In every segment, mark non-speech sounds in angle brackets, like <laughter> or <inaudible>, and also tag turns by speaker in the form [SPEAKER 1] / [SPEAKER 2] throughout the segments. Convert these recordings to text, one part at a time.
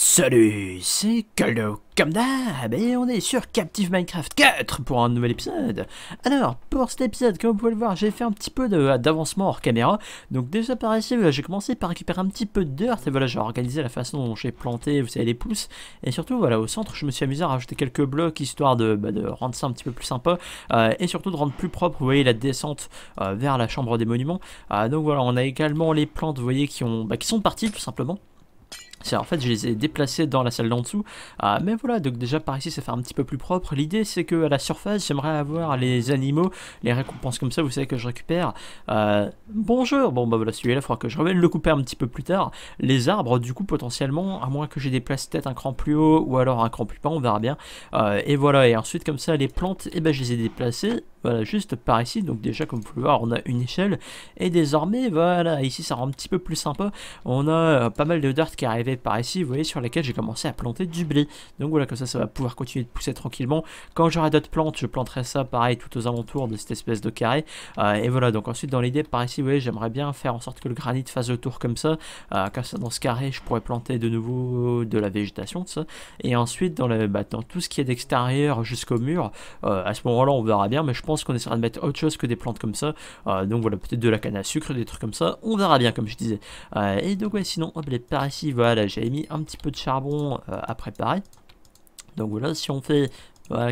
[SPEAKER 1] Salut, c'est Caldo Comme d'hab, et on est sur Captive Minecraft 4 pour un nouvel épisode. Alors, pour cet épisode, comme vous pouvez le voir, j'ai fait un petit peu d'avancement hors caméra. Donc déjà par ici, j'ai commencé par récupérer un petit peu de dirt, et voilà, j'ai organisé la façon dont j'ai planté, vous savez, les pousses. Et surtout, voilà, au centre, je me suis amusé à rajouter quelques blocs, histoire de, bah, rendre ça un petit peu plus sympa, euh, et surtout de rendre plus propre, vous voyez, la descente euh, vers la chambre des monuments. Euh, donc voilà, on a également les plantes, vous voyez, qui, ont, bah, qui sont parties, tout simplement. En fait, je les ai déplacés dans la salle d'en dessous. Ah, mais voilà, donc déjà par ici, ça fait un petit peu plus propre. L'idée, c'est que à la surface, j'aimerais avoir les animaux, les récompenses comme ça, vous savez que je récupère. Euh, bonjour Bon, bah voilà, celui-là, il faudra que je revienne le couper un petit peu plus tard. Les arbres, du coup, potentiellement, à moins que j'ai déplacé peut-être un cran plus haut ou alors un cran plus bas, on verra bien. Euh, et voilà, et ensuite, comme ça, les plantes, et eh ben, je les ai déplacées. Voilà, juste par ici, donc déjà comme vous pouvez le voir on a une échelle, et désormais, voilà, ici ça rend un petit peu plus sympa, on a euh, pas mal de dirt qui arrive par ici, vous voyez, sur lesquelles j'ai commencé à planter du blé. Donc voilà, comme ça, ça va pouvoir continuer de pousser tranquillement. Quand j'aurai d'autres plantes, je planterai ça, pareil, tout aux alentours de cette espèce de carré. Euh, et voilà, donc ensuite, dans l'idée, par ici, vous voyez, j'aimerais bien faire en sorte que le granit fasse le tour comme ça. Euh, comme ça, dans ce carré, je pourrais planter de nouveau de la végétation, de ça. Et ensuite, dans, le, bah, dans tout ce qui est d'extérieur jusqu'au mur, euh, à ce moment-là, on verra bien, mais je pense qu'on essaiera de mettre autre chose que des plantes comme ça. donc voilà, peut-être de la canne à sucre, des trucs comme ça. On verra bien, comme je disais. et donc, ouais, sinon, les par ici, voilà j'avais mis un petit peu de charbon euh, à préparer. Donc voilà, si on fait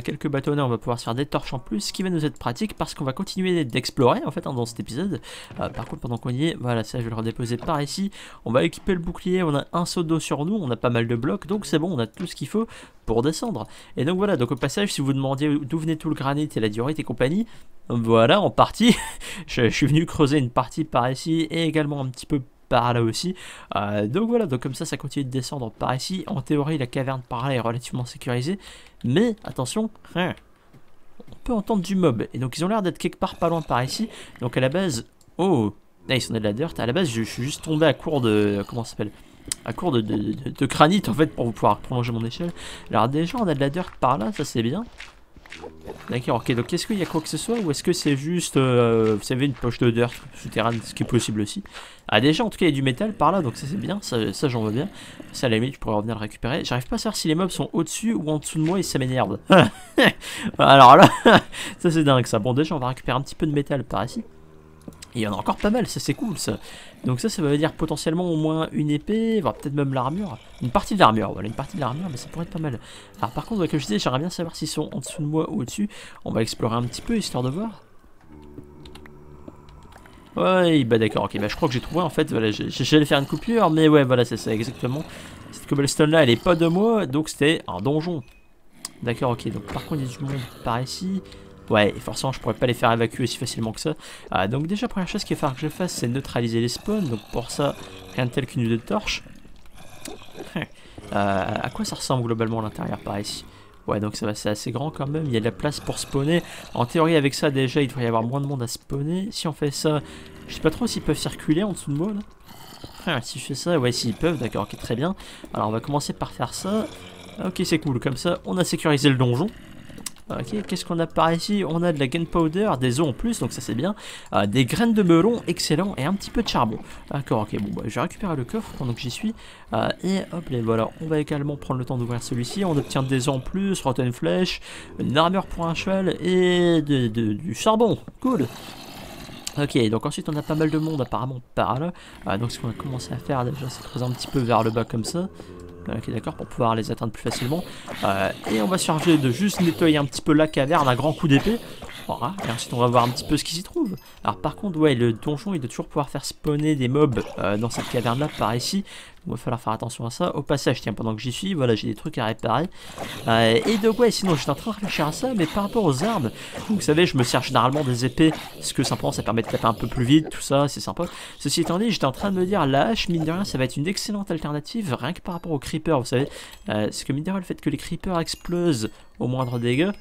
[SPEAKER 1] quelques bâtonnets, on va pouvoir faire des torches en plus, ce qui va nous être pratique parce qu'on va continuer d'explorer en fait hein, dans cet épisode. Euh, par contre, pendant qu'on y est, voilà, ça je vais le redéposer par ici. On va équiper le bouclier, on a un seau d'eau sur nous, on a pas mal de blocs, donc c'est bon, on a tout ce qu'il faut pour descendre. Et donc voilà, donc au passage, si vous demandiez d'où venait tout le granit et la diorite et compagnie, voilà, en partie, <laughs> je, je, suis venu creuser une partie par ici et également un petit peu par là aussi. Euh, donc voilà, donc comme ça, ça continue de descendre par ici. En théorie, la caverne par là est relativement sécurisée. Mais attention, hein, on peut entendre du mob. Et donc ils ont l'air d'être quelque part pas loin par ici. Donc à la base... Oh, nice, on a de la dirt. À la base, je, suis juste tombé à court de... Comment ça s'appelle à court de, de, de, de, granit en fait pour pouvoir prolonger mon échelle. Alors déjà on a de la dirt par là, ça c'est bien. D'accord, ok, donc est-ce qu'il y a quoi que ce soit ou est-ce que c'est juste, euh, vous savez, une poche de dirt souterraine, ce qui est possible aussi Ah déjà, en tout cas, il y a du métal par là, donc ça c'est bien, ça, j'en veux bien. Ça la limite, je pourrais revenir le récupérer. J'arrive pas à savoir si les mobs sont au-dessus ou en dessous de moi et ça m'énerve. <laughs> Alors là, <laughs> ça c'est dingue ça. Bon déjà, on va récupérer un petit peu de métal par ici. Et il y en a encore pas mal, ça c'est cool ça. Donc ça, ça veut dire potentiellement au moins une épée, voire peut-être même l'armure. Une partie de l'armure, voilà, une partie de l'armure, mais ça pourrait être pas mal. Alors par contre, comme je disais, j'aimerais bien savoir s'ils sont en dessous de moi ou au-dessus. On va explorer un petit peu, histoire de voir. Ouais, bah d'accord, ok, bah je crois que j'ai trouvé en fait, voilà, j'allais faire une coupure, mais ouais, voilà, c'est ça, exactement. Cette cobblestone là, elle est pas de moi, donc c'était un donjon. D'accord, ok, donc par contre, il y a du monde par ici. Ouais, forcément, je pourrais pas les faire évacuer aussi facilement que ça. Ah, donc déjà, première chose qu'il va que je fasse, c'est neutraliser les spawns. Donc pour ça, rien de tel qu'une de torche. <laughs> Euh, à quoi ça ressemble globalement l'intérieur par ici Ouais, donc ça va, c'est assez grand quand même. Il y a de la place pour spawner. En théorie, avec ça, déjà, il devrait y avoir moins de monde à spawner. Si on fait ça, je sais pas trop s'ils peuvent circuler en dessous de moi, là. si je fais ça, ouais, s'ils peuvent, d'accord, ok, très bien. Alors, on va commencer par faire ça. Ok, c'est cool, comme ça, on a sécurisé le donjon. Ah, ok, qu'est-ce qu'on a par ici On a de la gunpowder, des os en plus, donc ça c'est bien. Ah, des graines de melon, excellent, et un petit peu de charbon. D'accord, ok, bon, bah, je j'ai récupéré le coffre pendant que j'y suis. Ah, et hop, les voilà. On va également prendre le temps d'ouvrir celui-ci. On obtient des os en plus, rotten flèche, une armure pour un cheval et du charbon. Cool Ok, donc ensuite on a pas mal de monde apparemment par là. donc ce qu'on va commencer à faire déjà, c'est creuser un petit peu vers le bas comme ça. Ah, ok d'accord, pour pouvoir les atteindre plus facilement. Euh, et on va se charger de juste nettoyer un petit peu la caverne, un grand coup d'épée, et ensuite, on va voir un petit peu ce qui s'y trouve. Alors, par contre, ouais, le donjon, il doit toujours pouvoir faire spawner des mobs euh, dans cette caverne-là, par ici. Il va falloir faire attention à ça. Au passage, tiens, pendant que j'y suis, voilà, j'ai des trucs à réparer. Euh, et donc, ouais, sinon, j'étais en train de réfléchir à ça, mais par rapport aux armes, vous savez, je me sers généralement des épées, ce que ça ça permet de taper un peu plus vite, tout ça, c'est sympa. Ceci étant dit, j'étais en train de me dire, la hache, mine de rien, ça va être une excellente alternative, rien que par rapport aux creepers, vous savez. Euh, ce que mine de rien, le fait que les creepers explosent au moindre dégât,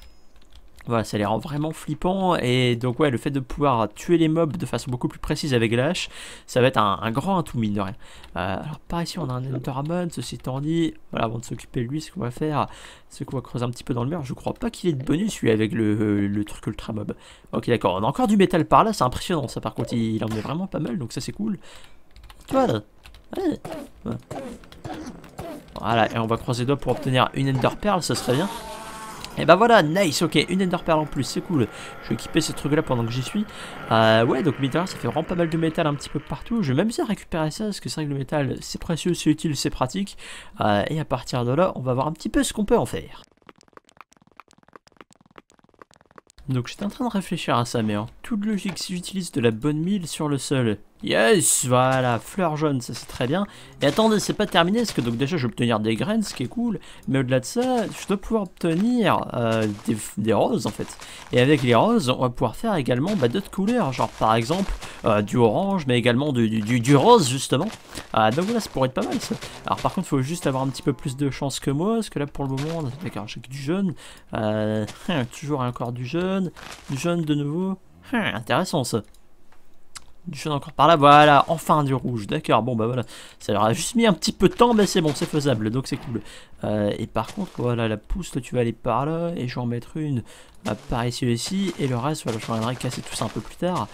[SPEAKER 1] voilà, ça les rend vraiment flippants. Et donc, ouais, le fait de pouvoir tuer les mobs de façon beaucoup plus précise avec la hache, ça va être un, grand atout, mine de rien. Euh, alors, par ici, on a un Enderman, ceci étant dit. Voilà, avant de s'occuper de lui, ce qu'on va faire, c'est qu'on va creuser un petit peu dans le mur. Je crois pas qu'il ait de bonus, lui, avec le, truc ultra mob. Ok, d'accord. On a encore du métal par là, c'est impressionnant, ça. Par contre, il, en est vraiment pas mal, donc ça, c'est cool. Voilà. Voilà, et on va croiser pour obtenir une Ender Pearl, ça serait bien. Et bah voilà, nice, ok, une Ender Pearl en plus, c'est cool. Je vais équiper ce truc là pendant que j'y suis. Euh, ouais, donc mine ça fait vraiment pas mal de métal un petit peu partout. Je vais même à récupérer ça, parce que c'est vrai le métal, c'est précieux, c'est utile, c'est pratique. Euh, et à partir de là, on va voir un petit peu ce qu'on peut en faire. Donc j'étais en train de réfléchir à ça, mais en toute logique, si j'utilise de la bonne mille sur le sol, Yes, voilà, fleur jaune, ça c'est très bien. Et attendez, c'est pas terminé, parce que donc déjà je vais obtenir des graines, ce qui est cool, mais au-delà de ça, je dois pouvoir obtenir euh, des, roses en fait. Et avec les roses, on va pouvoir faire également bah, d'autres couleurs, genre par exemple euh, du orange, mais également du, du, rose justement. Ah, donc voilà, ça pourrait être pas mal ça. Alors par contre, il faut juste avoir un petit peu plus de chance que moi, parce que là pour le moment, d'accord, j'ai que du jaune, euh, <laughs> toujours encore du jaune, du jaune de nouveau. Hum, intéressant ça du jaune encore par là, voilà, enfin du rouge, d'accord, bon bah voilà, ça leur a juste mis un petit peu de temps, mais c'est bon, c'est faisable, donc c'est cool. Euh, et par contre, voilà, la pousse, tu vas aller par là, et je vais en mettre une bah, par ici aussi, et le reste, voilà, je reviendrai casser tout ça un peu plus tard.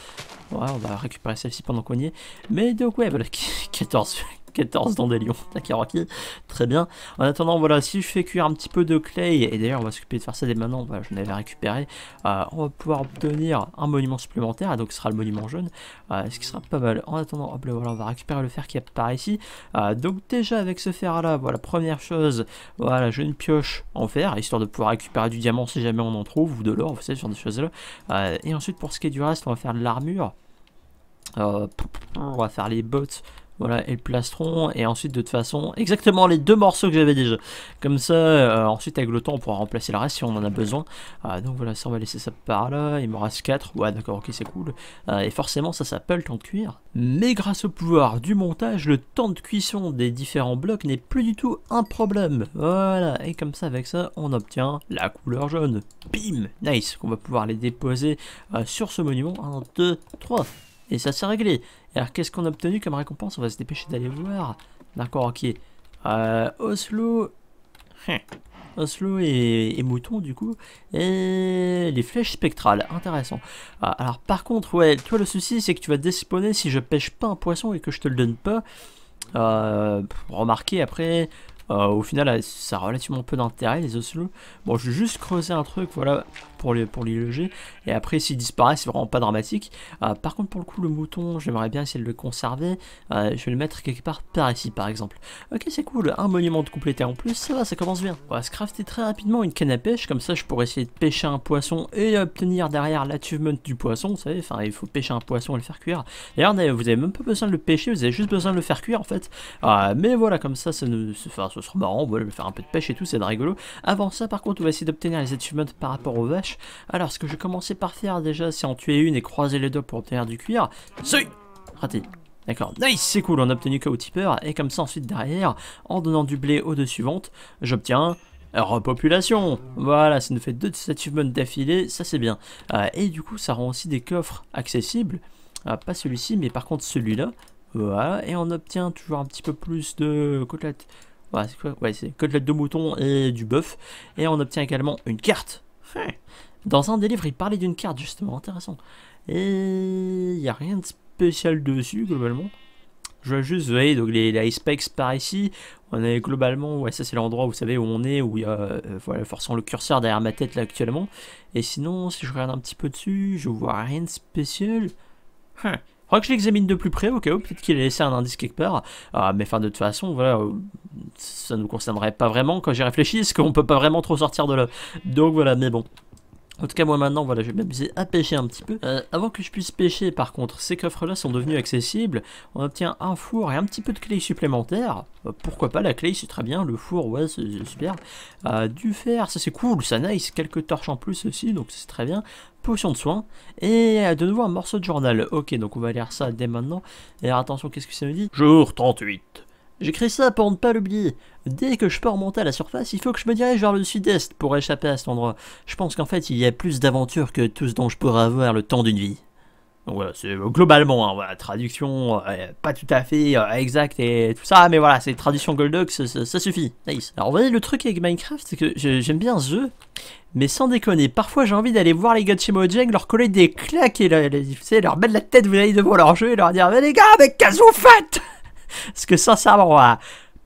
[SPEAKER 1] Voilà, on va récupérer celle-ci pendant qu'on y est. Mais donc ouais, voilà, 14, <laughs> 14 des lions. d'accord <laughs> ok, très bien. En attendant, voilà, si je fais cuire un petit peu de clay, et d'ailleurs on va s'occuper de faire ça dès maintenant, voilà, j'en avais récupéré, euh, on va pouvoir obtenir un monument supplémentaire, donc ce sera le monument jaune, euh, ce qui sera pas mal. En attendant, hop là, voilà, on va récupérer le fer qui est par ici. Euh, donc déjà avec ce fer là, voilà, première chose, voilà, je une pioche en fer, histoire de pouvoir récupérer du diamant si jamais on en trouve, ou de l'or, vous savez, sur des choses là. et ensuite pour ce qui est du reste, on va faire de l'armure. on va faire les bottes voilà, et le plastron. Et ensuite, de toute façon, exactement les deux morceaux que j'avais déjà. Comme ça, euh, ensuite, avec le temps, on pourra remplacer le reste si on en a besoin. Ah, donc voilà, ça, on va laisser ça par là. Il me reste 4. Ouais, d'accord, ok, c'est cool. Euh, et forcément, ça s'appelle temps de cuire. Mais grâce au pouvoir du montage, le temps de cuisson des différents blocs n'est plus du tout un problème. Voilà, et comme ça, avec ça, on obtient la couleur jaune. Bim Nice On va pouvoir les déposer euh, sur ce monument. 1, 2, 3. Et ça, c'est réglé alors qu'est-ce qu'on a obtenu comme récompense On va se dépêcher d'aller voir. D'accord, ok. Euh, Oslo... Hein. Oslo et, et, Mouton du coup. Et les flèches spectrales, intéressant. Euh, alors par contre, ouais, toi le souci c'est que tu vas despawner si je pêche pas un poisson et que je te le donne pas. Euh, remarquez après, euh, au final, ça a relativement peu d'intérêt, les oslo. Bon, je vais juste creuser un truc, voilà, pour les, pour les loger. Et après, s'ils disparaissent, c'est vraiment pas dramatique. Euh, par contre, pour le coup, le mouton, j'aimerais bien essayer de le conserver. Euh, je vais le mettre quelque part par ici, par exemple. Ok, c'est cool. Un monument de complété en plus, ça va, ça commence bien. On va se crafter très rapidement une canne à pêche. Comme ça, je pourrais essayer de pêcher un poisson et obtenir derrière l'achievement du poisson. Vous savez, enfin, il faut pêcher un poisson et le faire cuire. D'ailleurs, vous avez même pas besoin de le pêcher, vous avez juste besoin de le faire cuire, en fait. mais voilà, comme ça, ça ne... ça ce sera marrant, voilà, je vais faire un peu de pêche et tout, c'est rigolo. Avant ça, par contre, on va essayer d'obtenir les achievements par rapport aux vaches. Alors, ce que je vais commencer par faire déjà, c'est en tuer une et croiser les deux pour obtenir du cuir. C'est raté. D'accord, nice, c'est cool, on a obtenu Cow Tipper, et comme ça ensuite derrière, en donnant du blé aux deux suivantes, j'obtiens repopulation. Voilà, ça nous fait deux achievements d'affilée, ça c'est bien. Euh, et du coup, ça rend aussi des coffres accessibles. Euh, pas celui-ci, mais par contre celui-là. Voilà, et on obtient toujours un petit peu plus de côtelettes. Ouais, c'est quoi ouais, c'est côtelette de mouton et du bœuf. Et on obtient également une carte. Dans un des livres, il parlait d'une carte, justement, intéressant. Et il n'y a rien de spécial dessus, globalement. Je vais juste, vous voyez, donc les, les specs par ici, on est globalement, ouais, ça c'est l'endroit, vous savez, où on est, où il y a, euh, voilà, forçant le curseur derrière ma tête là actuellement. Et sinon, si je regarde un petit peu dessus, je vois rien de spécial crois que je l'examine de plus près au cas où peut-être qu'il a laissé un indice quelque part. Ah, mais enfin de toute façon, voilà, euh, ça ne nous concernerait pas vraiment quand j'y réfléchis, parce qu'on peut pas vraiment trop sortir de là. Donc voilà, mais bon. En tout cas, moi maintenant, voilà, je vais m'amuser à pêcher un petit peu. Euh, avant que je puisse pêcher, par contre, ces coffres-là sont devenus accessibles. On obtient un four et un petit peu de clé supplémentaire. Euh, pourquoi pas, la clé, c'est très bien. Le four, ouais, c'est super. du fer, ça c'est cool, ça nice. Quelques torches en plus aussi, donc c'est très bien potion de soin et de nouveau un morceau de journal. Ok, donc on va lire ça dès maintenant. Et attention, qu'est-ce que ça me dit Jour 38. J'écris ça pour ne pas l'oublier. Dès que je peux remonter à la surface, il faut que je me dirige vers le sud-est pour échapper à cet endroit. Je pense qu'en fait, il y a plus d'aventures que tout ce dont je pourrais avoir le temps d'une vie. Voilà, c'est euh, globalement, hein, voilà, traduction euh, pas tout à fait euh, exacte et tout ça, mais voilà, c'est traduction Goldox, ça, suffit. Nice. Alors, vous voyez, le truc avec Minecraft, c'est que j'aime bien ce jeu, mais sans déconner, parfois j'ai envie d'aller voir les gars de chez leur coller des claques et leur mettre la tête vous allez devant leur jeu et leur dire Mais les gars, mais qu'est-ce que vous faites <laughs> Parce que ça voilà, hein,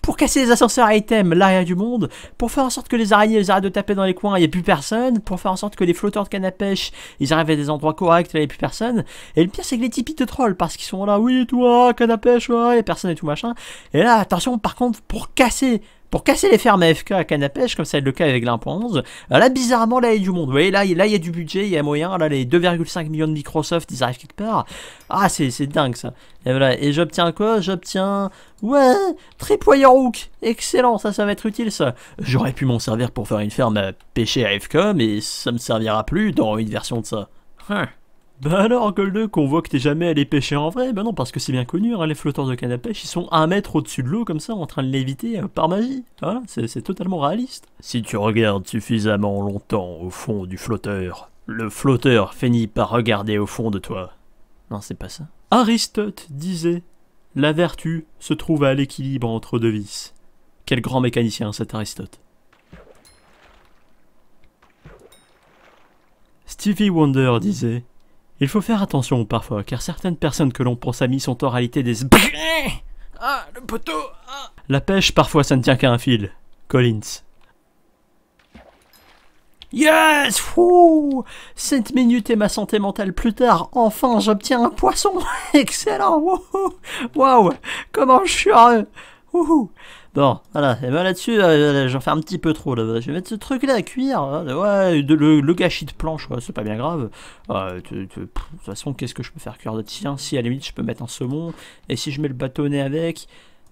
[SPEAKER 1] pour casser les ascenseurs à items, là, rien du monde, pour faire en sorte que les araignées arrêtent de taper dans les coins, il n'y a plus personne, pour faire en sorte que les flotteurs de canne à pêche, ils arrivent à des endroits corrects, il n'y a plus personne, et le pire, c'est que les tipis de trollent, parce qu'ils sont là, oui, toi, canne à pêche, ouais, personne et tout machin, et là, attention, par contre, pour casser pour casser les fermes AFK à canne à pêche, comme ça le cas avec l'1.11. Euh, là, bizarrement, là, il y a du monde. Vous voyez, là, il y a du budget, il y a moyen. Là, les 2,5 millions de Microsoft, ils arrivent quelque part. Ah, c'est dingue, ça. Et voilà. Et j'obtiens quoi J'obtiens... Ouais tripwire Hook Excellent, ça, ça va être utile, ça. J'aurais pu m'en servir pour faire une ferme à pêcher AFK, mais ça me servira plus dans une version de ça. ouais. Hein. Bah alors, Golduck, qu'on voit que t'es jamais allé pêcher en vrai Bah non, parce que c'est bien connu, hein, les flotteurs de canne à pêche, ils sont un mètre au-dessus de l'eau, comme ça, en train de léviter euh, par magie. Voilà, c'est totalement réaliste. Si tu regardes suffisamment longtemps au fond du flotteur, le flotteur finit par regarder au fond de toi. Non, c'est pas ça. Aristote disait La vertu se trouve à l'équilibre entre deux vices. Quel grand mécanicien cet Aristote. Stevie Wonder disait il faut faire attention parfois, car certaines personnes que l'on pense amies sont en réalité des... Ah, le poteau ah. La pêche, parfois, ça ne tient qu'à un fil. Collins. Yes fou. 7 minutes et ma santé mentale plus tard, enfin j'obtiens un poisson <laughs> Excellent Waouh wow. Comment je suis heureux Bon, voilà, et ben là-dessus, euh, j'en fais un petit peu trop. Là. Je vais mettre ce truc-là à cuire. Hein. Ouais, le, gâchis de planche, c'est pas bien grave. de, toute façon, qu'est-ce que je peux faire cuire de Tiens, si à la limite je peux mettre un saumon, et si je mets le bâtonnet avec.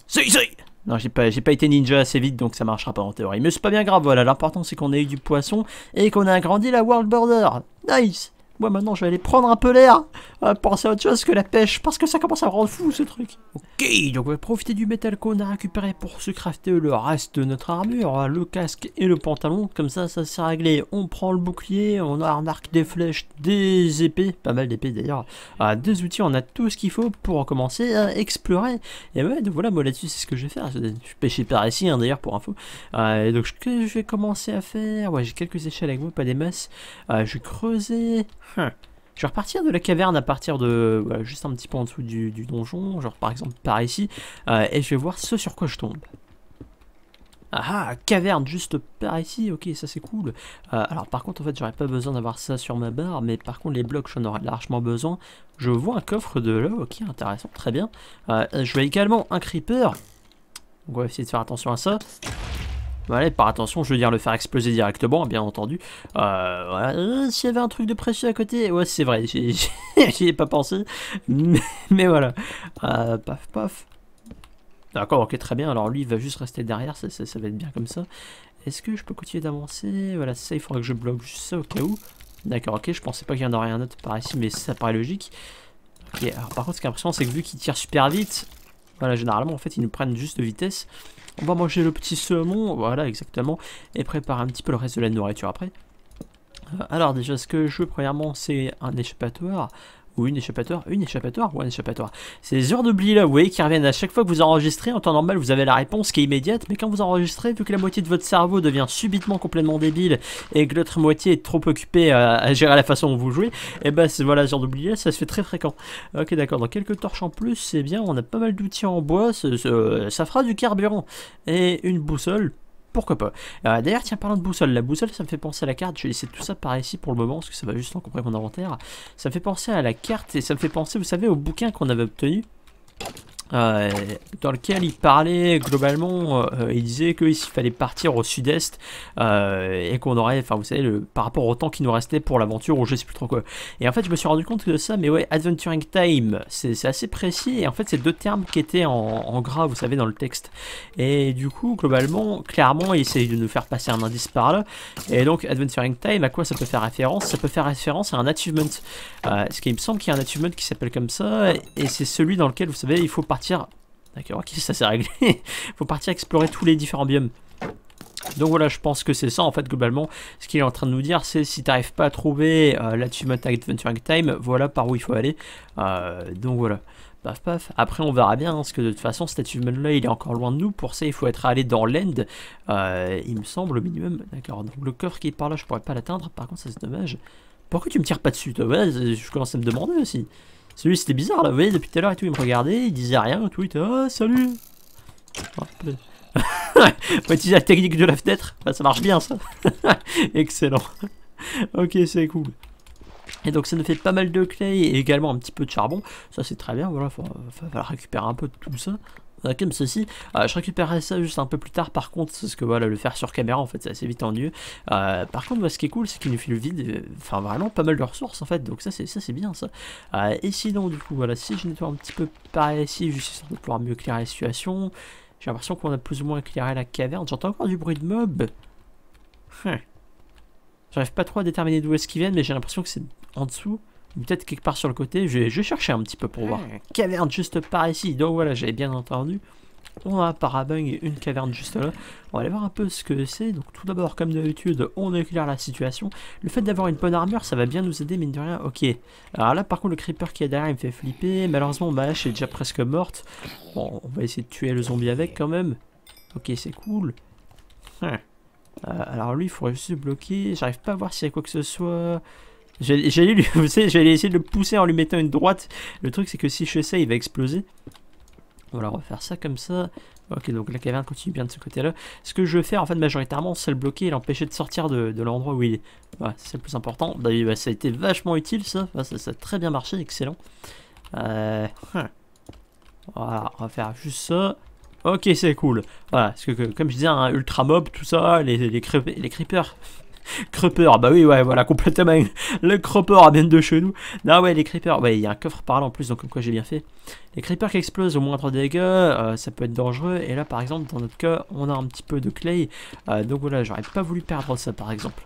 [SPEAKER 1] Si, si non, j'ai pas, pas été ninja assez vite, donc ça marchera pas en théorie. Mais c'est pas bien grave, voilà. L'important, c'est qu'on ait eu du poisson et qu'on a agrandi la world border. Nice moi maintenant, je vais aller prendre un peu l'air, euh, penser à autre chose que la pêche, parce que ça commence à me rendre fou ce truc. Ok, donc on va profiter du métal qu'on a récupéré pour se crafter le reste de notre armure, hein, le casque et le pantalon. Comme ça, ça s'est réglé. On prend le bouclier, on a un des flèches, des épées, pas mal d'épées d'ailleurs, ah, des outils, on a tout ce qu'il faut pour commencer à explorer. Et ouais, donc voilà, moi là-dessus, c'est ce que je vais faire. Je pêcher par ici, hein, d'ailleurs, pour info. Ah, et donc, ce que je vais commencer à faire, ouais, j'ai quelques échelles avec moi, pas des masses. Ah, je vais creuser. Hein. Je vais repartir de la caverne à partir de... juste un petit peu en dessous du, donjon, genre par exemple par ici, euh, et je vais voir ce sur quoi je tombe. Ah, ah caverne juste par ici, ok, ça c'est cool. Euh, alors par contre, en fait, j'aurais pas besoin d'avoir ça sur ma barre, mais par contre, les blocs, j'en aurais largement besoin. Je vois un coffre de là, ok, intéressant, très bien. Euh, je vois également un creeper. on va essayer de faire attention à ça. Voilà, bah par attention, je veux dire le faire exploser directement, bien entendu. Euh, euh, s'il y avait un truc de précieux à côté, ouais, c'est vrai, <laughs> j'y ai, pas pensé. Mais, voilà. Euh, paf, paf. D'accord, ok, très bien. Alors lui, il va juste rester derrière, ça, va être bien comme ça. Est-ce que je peux continuer d'avancer Voilà, ça, il faudra que je bloque juste ça au cas où. D'accord, ok, je pensais pas qu'il y en aurait un autre par ici, mais ça paraît logique. Ok, alors par contre, ce qui est impressionnant, c'est que vu qu'il tire super vite, voilà, bah, généralement, en fait, ils nous prennent juste de vitesse. On va manger le petit saumon, voilà, exactement, et prépare un petit peu le reste de la nourriture après. Euh, alors déjà, ce que je veux premièrement, c'est un échappatoire ou une échappatoire, une échappatoire ou une échappatoire. Ces heures d'oubli là, vous voyez, qui reviennent à chaque fois que vous enregistrez. En temps normal, vous avez la réponse qui est immédiate, mais quand vous enregistrez, vu que la moitié de votre cerveau devient subitement complètement débile et que l'autre moitié est trop occupée à, gérer la façon dont vous jouez, et eh ben voilà, ces heures d'oubli là, ça se fait très fréquent. Ok, d'accord, dans quelques torches en plus, c'est eh bien, on a pas mal d'outils en bois, ça fera du carburant et une boussole pourquoi pas. Euh, d'ailleurs, tiens, parlant de boussole, la boussole, ça me fait penser à la carte. Je vais laisser tout ça par ici pour le moment, parce que ça va juste encombrer mon inventaire. Ça me fait penser à la carte, et ça me fait penser, vous savez, au bouquin qu'on avait obtenu euh, dans lequel il parlait globalement, euh, il disait qu'il fallait partir au sud-est euh, et qu'on aurait, enfin vous savez, le, par rapport au temps qui nous restait pour l'aventure ou je sais plus trop quoi. Et en fait, je me suis rendu compte de ça, mais ouais, Adventuring Time, c'est assez précis et en fait, c'est deux termes qui étaient en, en, gras, vous savez, dans le texte. Et du coup, globalement, clairement, il essaye de nous faire passer un indice par là. Et donc, Adventuring Time, à quoi ça peut faire référence Ça peut faire référence à un achievement. ce qui me semble qu'il y a un achievement qui s'appelle comme ça et c'est celui dans lequel, vous savez, il faut partir D'accord, ok, ça s'est réglé. <laughs> faut partir explorer tous les différents biomes. Donc voilà, je pense que c'est ça en fait globalement. Ce qu'il est en train de nous dire, c'est si t'arrives pas à trouver euh, la l'achievement Adventuring Time, voilà par où il faut aller. Euh, donc voilà. Paf paf. Après, on verra bien, ce hein, parce que de toute façon, Cette achievement-là, il est encore loin de nous. Pour ça, il faut être allé dans l'end, euh, il me semble, au minimum. D'accord, donc le coffre qui est par là, je pourrais pas l'atteindre. Par contre, ça c'est dommage. Pourquoi tu me tires pas dessus, toi Je commence à me demander aussi. Celui c'était bizarre là, vous voyez depuis tout à l'heure et tout, il me regardait, il disait rien, tout, il était oh, salut On va <laughs> utiliser la technique de la fenêtre, ça marche bien ça <laughs> Excellent Ok c'est cool et donc ça nous fait pas mal de clés et également un petit peu de charbon, ça c'est très bien, voilà, euh, il va récupérer un peu de tout ça, comme ceci. Euh, je récupérerai ça juste un peu plus tard par contre, parce que voilà, le faire sur caméra en fait c'est assez vite ennuyeux. Euh, par contre, moi ce qui est cool c'est qu'il nous file vide, euh, enfin vraiment pas mal de ressources en fait, donc ça c'est ça c'est bien ça. et sinon du coup voilà, si je nettoie un petit peu par ici, juste pour pouvoir mieux éclairer la situation. J'ai l'impression qu'on a plus ou moins éclairé la caverne. J'entends encore du bruit de mob. Hein. J'arrive pas trop à déterminer d'où est-ce qu'ils viennent, mais j'ai l'impression que c'est en dessous peut-être quelque part sur le côté. Je, vais chercher un petit peu pour voir. Caverne juste par ici. Donc voilà, j'avais bien entendu. On a un parabung et une caverne juste là. On va aller voir un peu ce que c'est. Donc tout d'abord, comme d'habitude, on éclaire la situation. Le fait d'avoir une bonne armure, ça va bien nous aider, mine de rien. Ok. Alors là, par contre, le creeper qui est derrière, il me fait flipper. Malheureusement, ma hache est déjà presque morte. Bon, on va essayer de tuer le zombie avec quand même. Ok, c'est cool. Euh, alors lui, il faudrait juste bloquer. J'arrive pas à voir s'il y a quoi que ce soit. J'allais lui, <laughs> j'allais essayer de le pousser en lui mettant une droite. Le truc, c'est que si je fais ça il va exploser. Voilà, on va faire ça comme ça. Ok, donc la caverne continue bien de ce côté-là. Ce que je vais faire, en fait, majoritairement, c'est le bloquer et l'empêcher de sortir de, l'endroit où il est. Voilà, c'est le plus important. D'ailleurs, bah, ça a été vachement utile, ça. ça, a très bien marché, excellent. Euh, hein. Voilà, on va faire juste ça. Ok, c'est cool. Voilà, parce que, comme je disais, un hein, ultra mob, tout ça, les, les, les creepers, <laughs> Crupper, ah bah oui, ouais, voilà, complètement. <laughs> Le à amène de chez nous. Non, ouais, les Creepers, ouais, il y a un coffre par là en plus, donc comme quoi j'ai bien fait. Les Creepers qui explosent au moindre dégât, euh, ça peut être dangereux. Et là, par exemple, dans notre cas, on a un petit peu de clay. Euh, donc voilà, j'aurais pas voulu perdre ça, par exemple.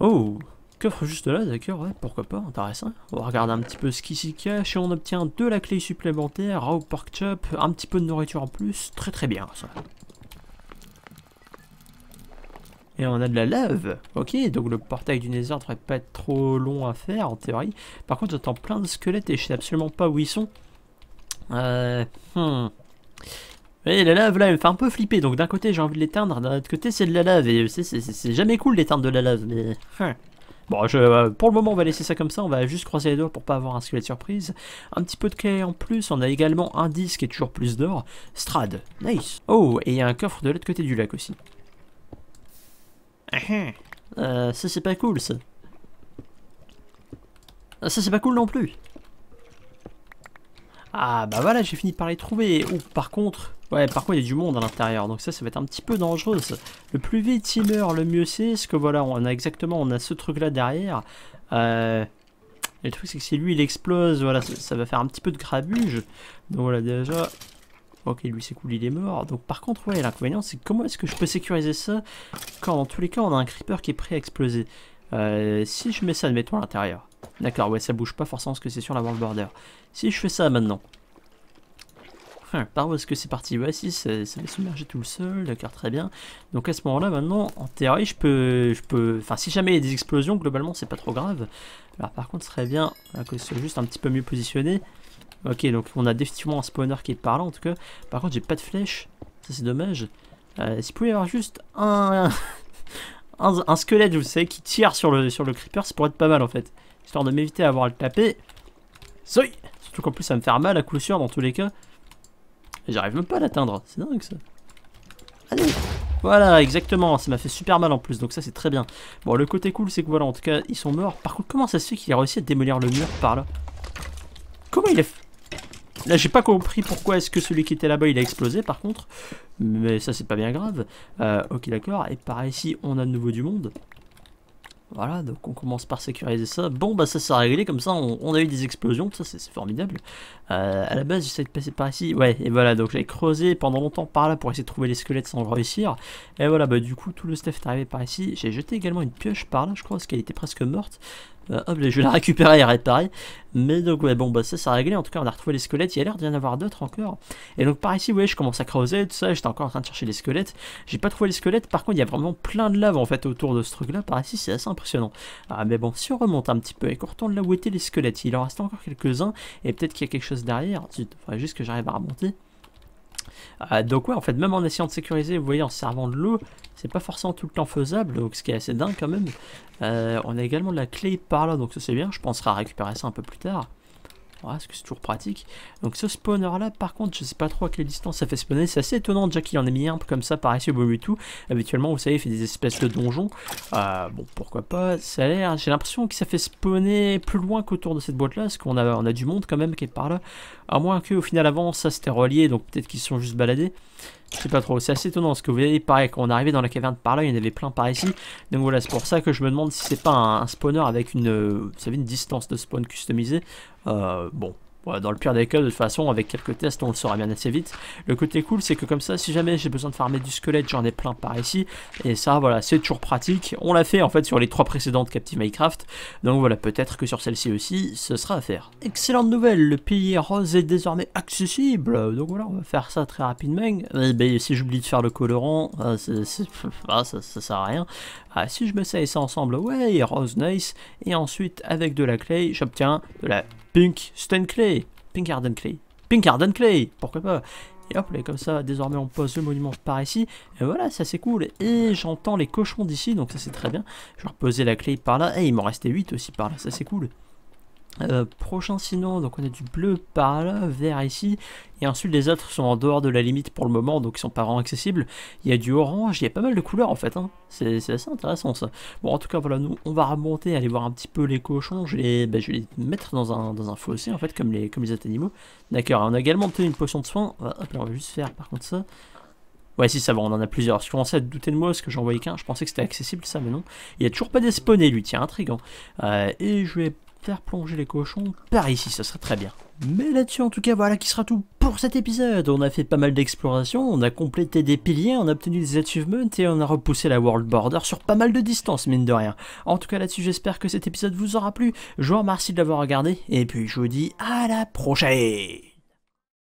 [SPEAKER 1] Oh Coffre juste là, d'accord, ouais, pourquoi pas, intéressant. On va regarder un petit peu ce qui s'y cache et on obtient de la clé supplémentaire, raw pork chop, un petit peu de nourriture en plus, très très bien ça. Et on a de la lave. Ok, donc le portail du Nether devrait pas être trop long à faire en théorie. Par contre, j'entends plein de squelettes et je sais absolument pas où ils sont. Euh, hmm. Et la lave là, elle me fait un peu flipper. Donc d'un côté, j'ai envie de l'éteindre, d'un autre côté, c'est de la lave. Et euh, c'est jamais cool d'éteindre de la lave, mais. Hein. Bon, euh, pour le moment, on va laisser ça comme ça. On va juste croiser les doigts pour pas avoir un squelette surprise. Un petit peu de clé en plus. On a également un disque et toujours plus d'or. Strad. Nice. Oh, et il y a un coffre de l'autre côté du lac aussi. Euh, ça c'est pas cool ça. Ah, ça c'est pas cool non plus. Ah bah voilà, j'ai fini par les trouver. Ou par contre, ouais, par contre il y a du monde à l'intérieur, donc ça ça va être un petit peu dangereux. Le plus vite il meurt, le mieux c'est, parce que voilà, on a exactement, on a ce truc là derrière. Euh, le truc c'est que si lui il explose, voilà, ça, ça, va faire un petit peu de grabuge. Donc voilà, déjà, Ok, lui c'est cool, il est mort. Donc par contre, ouais, l'inconvénient c'est comment est-ce que je peux sécuriser ça quand dans tous les cas on a un creeper qui est prêt à exploser. Euh, si je mets ça, admettons, à l'intérieur. D'accord, ouais, ça bouge pas forcément parce que c'est sur la world border. Si je fais ça maintenant. enfin par où est-ce que c'est parti Ouais, si, ça, va submerger tout le sol, d'accord, très bien. Donc à ce moment-là, maintenant, en théorie, je peux... je peux, Enfin, si jamais il y a des explosions, globalement, c'est pas trop grave. Alors par contre, ce serait bien que ce soit juste un petit peu mieux positionné. Ok, donc on a définitivement un spawner qui est parlant en tout cas. Par contre, j'ai pas de flèche. Ça, c'est dommage. Euh, si pouvait y avoir juste un, <laughs> un, un, squelette, vous sais qui tire sur le, sur le creeper, ça pourrait être pas mal en fait. Histoire de m'éviter à avoir à le taper. Soy Surtout qu'en plus, ça me fait mal à coup sûr dans tous les cas. J'arrive même pas à l'atteindre. C'est dingue ça. Allez voilà, exactement, ça m'a fait super mal en plus, donc ça c'est très bien. Bon, le côté cool, c'est que voilà, en tout cas, ils sont morts. Par contre, comment ça se fait qu'il a réussi à démolir le mur par là Comment il est... fait Là, j'ai pas compris pourquoi est-ce que celui qui était là-bas, il a explosé, par contre. Mais ça, c'est pas bien grave. Euh, ok, d'accord. Et par ici, on a de nouveau du monde. Voilà, donc on commence par sécuriser ça. Bon, bah ça s'est réglé, comme ça on, a eu des explosions, ça c'est formidable. Euh, à la base, j'essaie de passer par ici. Ouais, et voilà, donc j'ai creusé pendant longtemps par là pour essayer de trouver les squelettes sans réussir. Et voilà, bah du coup, tout le stuff est arrivé par ici. J'ai jeté également une pioche par là, je crois, parce qu'elle était presque morte. Euh, hop, je vais la récupérer et arrête Mais donc, ouais, bon, bah ça, c'est réglé. En tout cas, on a retrouvé les squelettes. Il y a l'air d'y en avoir d'autres encore. Et donc, par ici, ouais, je commence à creuser, tout ça. J'étais encore en train de chercher les squelettes. J'ai pas trouvé les squelettes. Par contre, il y a vraiment plein de lave en fait autour de ce truc-là. Par ici, c'est assez impressionnant. Ah, mais bon, si on remonte un petit peu et qu'on retourne là où étaient les squelettes, il en reste encore quelques-uns. Et peut-être qu'il y a quelque chose derrière. Il faudrait juste que j'arrive à remonter. Euh, donc ouais, en fait, même en essayant de sécuriser, vous voyez, en servant de l'eau, c'est pas forcément tout le temps faisable, donc ce qui est assez dingue quand même. Euh, on a également de la clé par là, donc ça c'est bien, je penserai à récupérer ça un peu plus tard. Voilà, ah, parce que c'est toujours pratique. Donc ce spawner là, par contre, je sais pas trop à quelle distance ça fait spawner. C'est assez étonnant déjà qu'il en ait mis un comme ça par ici au du tout. Habituellement, vous savez, il fait des espèces de donjons. Euh, bon, pourquoi pas. Ça a l'air. J'ai l'impression que ça fait spawner plus loin qu'autour de cette boîte là, parce qu'on a, on a du monde quand même qui est par là. À moins que au final avant ça c'était relié, donc peut-être qu'ils sont juste baladés. Je sais pas trop, c'est assez étonnant ce que vous voyez, pareil, quand on arrivait dans la caverne par là, il y en avait plein par ici. Donc voilà, c'est pour ça que je me demande si c'est pas un, spawner avec une, euh, vous savez, une distance de spawn customisée. Euh, bon, dans le pire des cas, de toute façon, avec quelques tests, on le saura bien assez vite. Le côté cool, c'est que comme ça, si jamais j'ai besoin de farmer du squelette, j'en ai plein par ici. Et ça, voilà, c'est toujours pratique. On l'a fait en fait sur les trois précédentes Captive Minecraft. Donc voilà, peut-être que sur celle-ci aussi, ce sera à faire. Excellente nouvelle, le pilier rose est désormais accessible. Donc voilà, on va faire ça très rapidement. Eh ben, si j'oublie de faire le colorant, euh, ah, ça, sert à rien. Ah, si je mets ça et ça ensemble, ouais, rose nice. Et ensuite, avec de la clay, j'obtiens de la Pink clay, Pink garden Clay. Pink GARDEN Clay, pourquoi pas et hop, là, comme ça, désormais on pose le monument par ici. Et voilà, ça c'est cool. Et j'entends les cochons d'ici, donc ça c'est très bien. Je vais reposer la clé par là. Et il m'en restait 8 aussi par là, ça c'est cool. Euh, prochain sinon, donc on a du bleu par là, vert ici, et ensuite les autres sont en dehors de la limite pour le moment, donc ils sont pas vraiment accessibles. Il y a du orange, il y a pas mal de couleurs en fait, hein. c'est assez intéressant ça. Bon en tout cas voilà, nous on va remonter, aller voir un petit peu les cochons, je, bah, je vais les mettre dans un, dans un fossé en fait, comme les, comme autres animaux. D'accord, on a également obtenu une potion de soin, on ah, va, hop, là, on va juste faire par contre ça. Ouais, si, ça va, on en a plusieurs. Je commençais à douter de moi parce que j'en voyais qu'un. Je pensais que c'était accessible, ça, mais non. Il a toujours pas spawnés lui. Tiens, intriguant. Euh, et je vais plonger les cochons par ici, ça serait très bien. Mais là-dessus, en tout cas, voilà qui sera tout pour cet épisode. On a fait pas mal d'explorations, on a complété des piliers, on a obtenu des achievements et on a repoussé la world border sur pas mal de distance, mine de rien. En tout cas, là-dessus, j'espère que cet épisode vous aura plu. Je vous remercie de l'avoir regardé et puis je vous dis à la prochaine